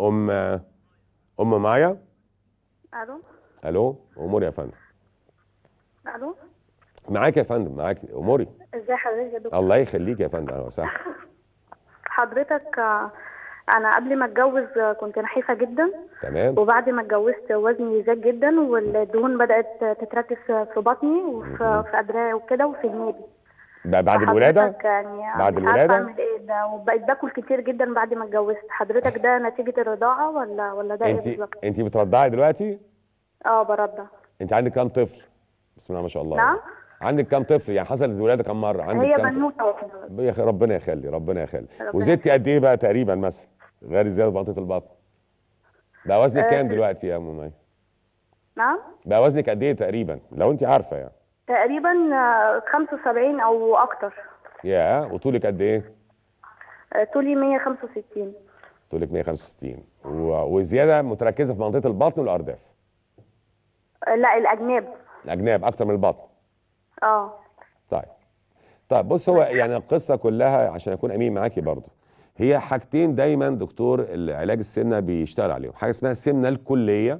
ام ام معايا الو الو اموري يا فندم الو معاك يا فندم معاك اموري ازي حضرتك يا دكتور الله يخليك يا فندم اهلا وسهلا حضرتك انا قبل ما اتجوز كنت نحيفه جدا تمام وبعد ما اتجوزت وزني زاد جدا والدهون بدات تتركز في بطني وفي ادراعي وكده وفي هنيدي بعد الولاده يعني بعد الولاده كده وبقيت باكل كتير جدا بعد ما اتجوزت حضرتك ده نتيجه الرضاعه ولا ولا ده انت انت بترضعي دلوقتي اه برضع انت عندك كام طفل بسم الله ما شاء الله نعم عندك كام طفل يعني حصلت ولاده كام مره عندك هي بنوته يا ربنا يخلي ربنا يخلي وزدتي قد ايه بقى تقريبا مثلا غير زياده منطقه البطن بقى وزنك أه كام دلوقتي يا ام مي نعم بقى وزنك قد ايه تقريبا لو انت عارفه يعني تقريبا 75 آه، او اكتر يا وطولك قد ايه آه، طولي 165 تولي 165 وزياده متركزه في منطقه البطن والارداف آه، لا الاجناب الاجناب اكتر من البطن اه طيب طيب بص هو يعني القصه كلها عشان اكون امين معاكي برضه هي حاجتين دايما دكتور علاج السمنه بيشتغل عليهم حاجه اسمها السمنه الكليه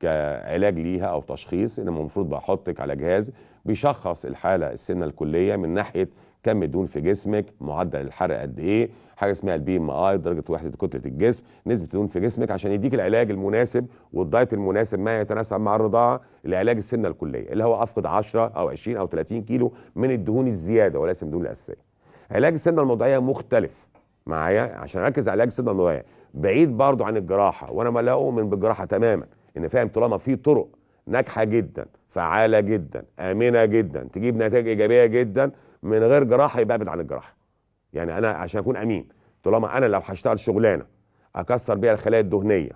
كعلاج ليها او تشخيص انما المفروض بحطك على جهاز بيشخص الحاله السنه الكليه من ناحيه كم الدهون في جسمك معدل الحرق قد ايه حاجه اسمها البي ام اي درجه وحده كتله الجسم نسبه الدهون في جسمك عشان يديك العلاج المناسب والدايت المناسب ما يتناسب مع الرضاعه لعلاج السنه الكليه اللي هو افقد 10 او 20 او 30 كيلو من الدهون الزياده وليس من الدهون الاساسيه علاج السنه الموضعيه مختلف معايا عشان اركز على علاج السنه الموضعيه بعيد برضو عن الجراحه وانا ما لا اؤمن بالجراحه تماما ان فاهم طالما في طرق ناجحه جدا فعاله جدا امنه جدا تجيب نتائج ايجابيه جدا من غير جراحه يبقى ابعد عن الجراحه يعني انا عشان اكون امين طالما انا لو هشتغل شغلانه اكسر بيها الخلايا الدهنيه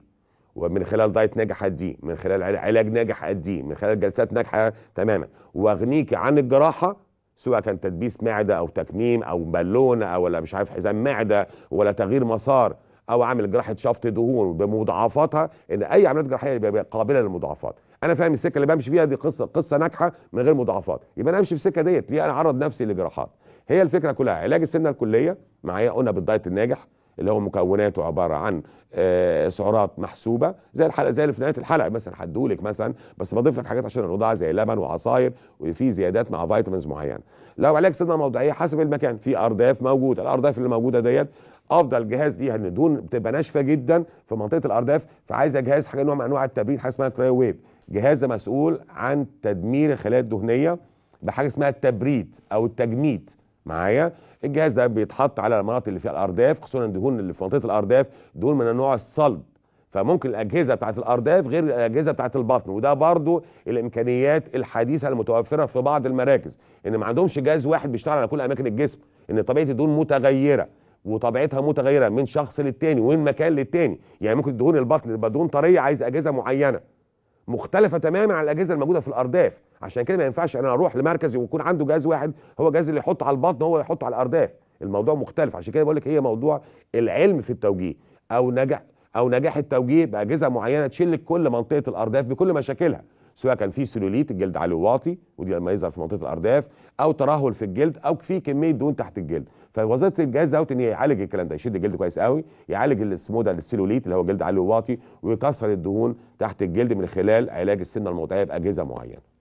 ومن خلال دايت ناجح اديه من خلال علاج ناجح اديه من خلال جلسات ناجحه تماما واغنيك عن الجراحه سواء كان تدبيس معده او تكميم او بالونه او ولا مش عارف حزام معده ولا تغيير مسار او عامل جراحه شفط دهون بمضاعفاتها ان اي عمليات جراحيه بيبقى قابله للمضاعفات انا فاهم السكه اللي بمشي فيها دي قصه قصه ناجحه من غير مضاعفات يبقى انا امشي في السكه ديت ليه انا اعرض نفسي لجراحات هي الفكره كلها علاج السمنه الكليه معايا قلنا بالدايت الناجح اللي هو مكوناته عباره عن آه، سعرات محسوبه زي الحلقه زي اللي في نهايه الحلقه مثلا حدولك مثلا بس بضيف لك حاجات عشان الرضاعه زي لبن وعصاير وفي زيادات مع فيتامينز معينه لو علاج سمنه موضعيه حسب المكان في ارداف موجوده الارداف اللي موجوده ديت افضل جهاز ليها ان الدهون بتبقى ناشفه جدا في منطقه الارداف فعايزه جهاز حاجه نوع من انواع التبريد حاجه اسمها كرايو ويف جهاز مسؤول عن تدمير الخلايا الدهنيه بحاجه اسمها التبريد او التجميد معايا الجهاز ده بيتحط على المناطق اللي فيها الارداف خصوصا الدهون اللي في منطقه الارداف دهون من النوع الصلب فممكن الاجهزه بتاعت الارداف غير الاجهزه بتاعت البطن وده برضو الامكانيات الحديثه المتوفره في بعض المراكز ان ما عندهمش جهاز واحد بيشتغل على كل اماكن الجسم ان طبيعه الدهون متغيره وطبيعتها متغيره من شخص للتاني ومن مكان للتاني يعني ممكن دهون البطن تبقى دهون طريه عايز اجهزه معينه مختلفه تماما عن الاجهزه الموجوده في الارداف عشان كده ما ينفعش انا اروح لمركزي ويكون عنده جهاز واحد هو الجهاز اللي يحط على البطن هو يحط على الارداف الموضوع مختلف عشان كده بقول لك هي موضوع العلم في التوجيه او نجاح او نجاح التوجيه باجهزه معينه تشيل كل منطقه الارداف بكل مشاكلها سواء كان في سلوليت الجلد عليه واطي ودي لما يظهر في منطقه الارداف او ترهل في الجلد او في كميه دهون تحت الجلد فوظيفه الجهاز دوت ان يعالج الكلام ده يشد الجلد كويس قوي يعالج السمودة ده اللي هو جلد عليه واطي ويكسر الدهون تحت الجلد من خلال علاج السمنه الموضعيه باجهزه معينه